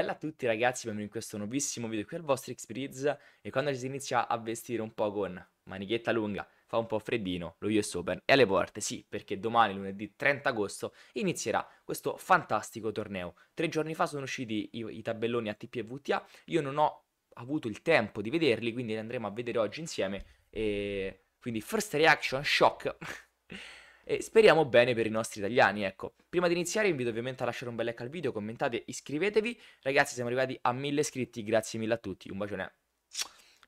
Bella a tutti ragazzi, benvenuti in questo nuovissimo video qui al vostro Xperiz e quando si inizia a vestire un po' con manichetta lunga, fa un po' freddino, lo US Open è alle porte, sì, perché domani lunedì 30 agosto inizierà questo fantastico torneo. Tre giorni fa sono usciti i, i tabelloni ATP e VTA, io non ho avuto il tempo di vederli, quindi li andremo a vedere oggi insieme e quindi first reaction shock e speriamo bene per i nostri italiani, ecco. Prima di iniziare vi invito ovviamente a lasciare un bel like al video, commentate, iscrivetevi. Ragazzi siamo arrivati a 1000 iscritti, grazie mille a tutti, un bacione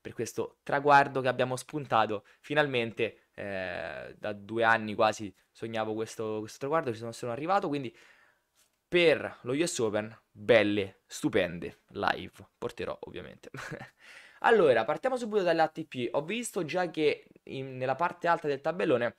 per questo traguardo che abbiamo spuntato finalmente eh, da due anni quasi sognavo questo, questo traguardo ci sono, sono arrivato quindi per lo US Open belle stupende live porterò ovviamente allora partiamo subito dall'ATP ho visto già che in, nella parte alta del tabellone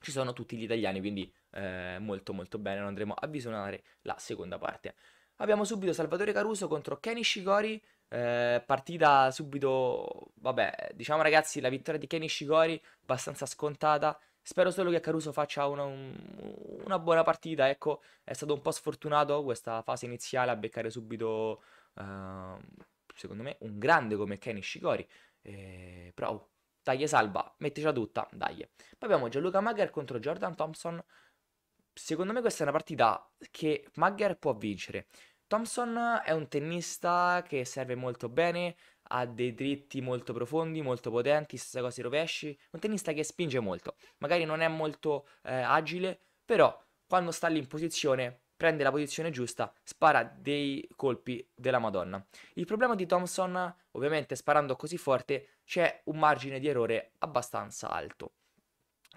ci sono tutti gli italiani, quindi eh, molto molto bene, non andremo a visionare la seconda parte. Abbiamo subito Salvatore Caruso contro Kenny Shigori, eh, partita subito, vabbè, diciamo ragazzi la vittoria di Kenny Shigori abbastanza scontata, spero solo che Caruso faccia una, un, una buona partita, ecco, è stato un po' sfortunato questa fase iniziale a beccare subito, eh, secondo me, un grande come Kenny Shigori, eh, però dai, salva, metticela tutta, dai. Poi abbiamo Gianluca Magher contro Jordan Thompson. Secondo me questa è una partita che Magher può vincere. Thompson è un tennista che serve molto bene, ha dei dritti molto profondi, molto potenti, stessa cosa i rovesci, un tennista che spinge molto, magari non è molto eh, agile, però quando sta lì in posizione prende la posizione giusta, spara dei colpi della Madonna. Il problema di Thompson, ovviamente sparando così forte, c'è un margine di errore abbastanza alto.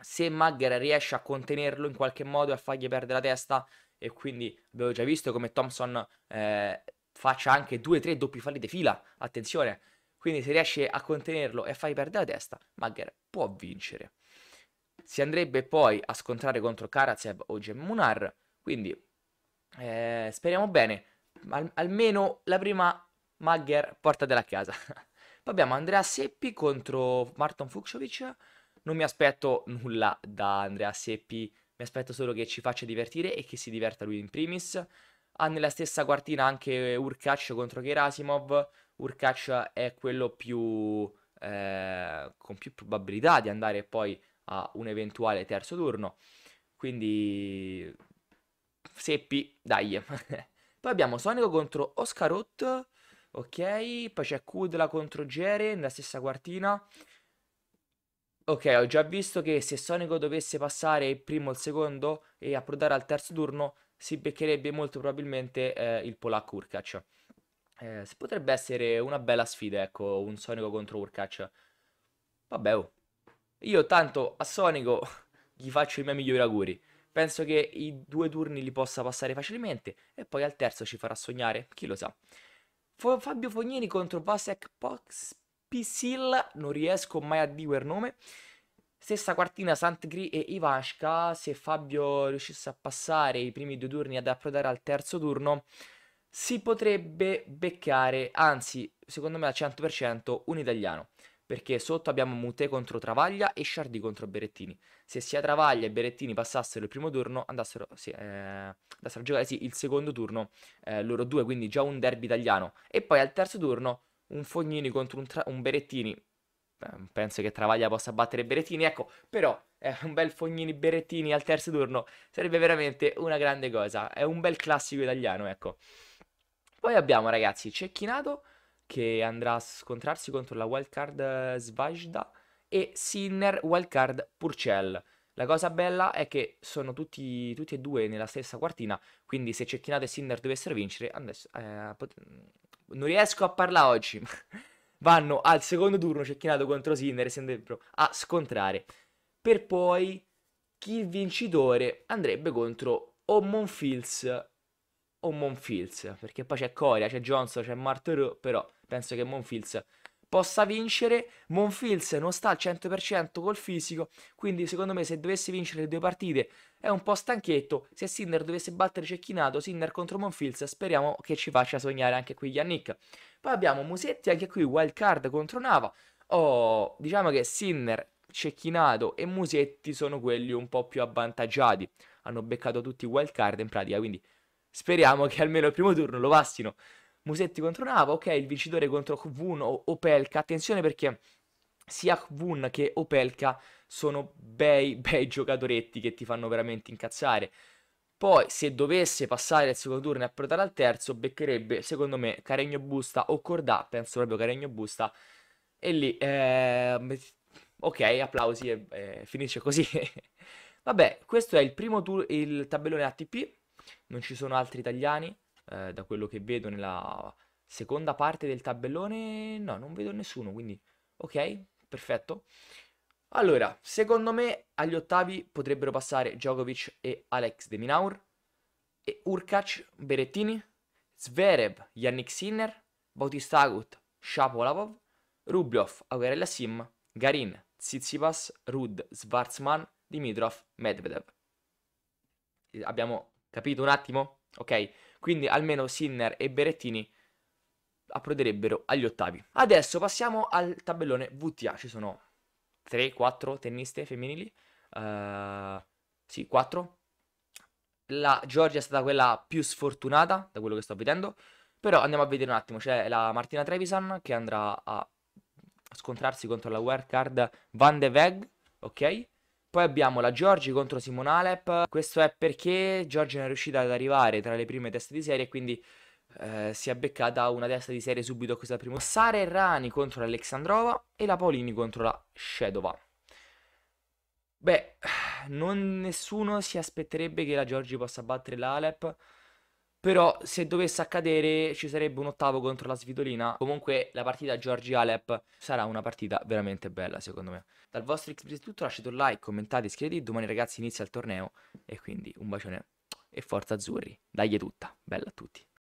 Se Magher riesce a contenerlo in qualche modo e a fargli perdere la testa, e quindi abbiamo già visto come Thompson eh, faccia anche 2-3 doppi falli di fila, attenzione, quindi se riesce a contenerlo e a fargli perdere la testa, Magher può vincere. Si andrebbe poi a scontrare contro Karatsev o Gemmunar, quindi eh, speriamo bene. Al- almeno la prima Magher porta della casa. Poi abbiamo Andrea Seppi contro Marton Fucsovic. Non mi aspetto nulla da Andrea Seppi, mi aspetto solo che ci faccia divertire e che si diverta lui in primis. Ha nella stessa quartina anche Urkac contro Gerasimov. Urkac è quello più eh, con più probabilità di andare poi a un eventuale terzo turno. Quindi Seppi, dai. Poi abbiamo Sonico contro Oscarot. Ok, poi c'è Kudla contro Jere nella stessa quartina. Ok, ho già visto che se Sonico dovesse passare il primo o il secondo e approdare al terzo turno, si beccherebbe molto probabilmente eh, il polacco Urkac. Eh, potrebbe essere una bella sfida, ecco, un Sonico contro Urkac. Vabbè, oh. io tanto a Sonico gli faccio i miei migliori auguri. Penso che i due turni li possa passare facilmente e poi al terzo ci farà sognare, chi lo sa. F- Fabio Fognini contro Vasek Pox Pisil, non riesco mai a dire il nome. Stessa quartina Santgri e Ivashka, se Fabio riuscisse a passare i primi due turni ad approdare al terzo turno, si potrebbe beccare, anzi, secondo me al 100%, un italiano perché sotto abbiamo Mute contro Travaglia e Shardy contro Berettini. Se sia Travaglia e Berettini passassero il primo turno, andassero, sì, eh, andassero a giocare sì, il secondo turno eh, loro due, quindi già un derby italiano. E poi al terzo turno un Fognini contro un, tra- un Berettini. Eh, penso che Travaglia possa battere Berettini, ecco, però eh, un bel Fognini Berettini al terzo turno sarebbe veramente una grande cosa. È un bel classico italiano, ecco. Poi abbiamo ragazzi Cecchinato che andrà a scontrarsi contro la wildcard eh, Svajda e Sinner wildcard Purcell. La cosa bella è che sono tutti, tutti, e due nella stessa quartina, quindi se Cecchinato e Sinner dovessero vincere, adesso, eh, pot- non riesco a parlare oggi, vanno al secondo turno Cecchinato contro Sinner e si andrebbero a scontrare. Per poi chi vincitore andrebbe contro o Monfils o Monfils, perché poi c'è Coria, c'è Johnson, c'è Martereau, però penso che Monfils possa vincere. Monfils non sta al 100% col fisico, quindi secondo me se dovesse vincere le due partite è un po' stanchetto. Se Sinner dovesse battere Cecchinato, Sinner contro Monfils, speriamo che ci faccia sognare anche qui Yannick. Poi abbiamo Musetti, anche qui wild card contro Nava. Oh, diciamo che Sinner, Cecchinato e Musetti sono quelli un po' più avvantaggiati. Hanno beccato tutti i wild card in pratica, quindi Speriamo che almeno il primo turno lo passino. Musetti contro Nava, ok, il vincitore contro Kvun o Opelka. Attenzione perché sia Kvun che Opelka sono bei, bei giocadoretti che ti fanno veramente incazzare. Poi, se dovesse passare dal secondo turno e approdare al terzo, beccherebbe, secondo me, Caregno Busta o Cordà, penso proprio Caregno Busta, e lì, eh, ok, applausi, e eh, finisce così. Vabbè, questo è il primo turno, il tabellone ATP, non ci sono altri italiani, eh, da quello che vedo nella seconda parte del tabellone, no, non vedo nessuno, quindi ok, perfetto. Allora, secondo me agli ottavi potrebbero passare Djokovic e Alex De Minaur, e Urkac, Berettini, Zverev, Yannick Sinner, Bautista Bautistagut, Shapovalov, Rublev, Augarella Sim, Garin, Tsitsipas, Rud, Svartsman Dimitrov, Medvedev. Abbiamo Capito un attimo? Ok, quindi almeno Sinner e Berettini approderebbero agli ottavi. Adesso passiamo al tabellone VTA, ci sono 3-4 tenniste femminili, uh, sì 4. La Georgia è stata quella più sfortunata da quello che sto vedendo, però andiamo a vedere un attimo, c'è la Martina Trevisan che andrà a scontrarsi contro la wildcard Van de Veg, ok? Poi abbiamo la Giorgi contro Simone Alep. Questo è perché Giorgi non è riuscita ad arrivare tra le prime teste di serie e quindi eh, si è beccata una testa di serie subito questa prima. Sara Errani contro l'Alexandrova e la Paolini contro la Shedova. Beh, non nessuno si aspetterebbe che la Giorgi possa battere l'Alep. Però se dovesse accadere ci sarebbe un ottavo contro la Svitolina. Comunque la partita Giorgi-Alep sarà una partita veramente bella secondo me. Dal vostro XP è tutto, lasciate un like, commentate, iscrivetevi. Domani ragazzi inizia il torneo e quindi un bacione e forza azzurri. Dagli tutta. Bella a tutti.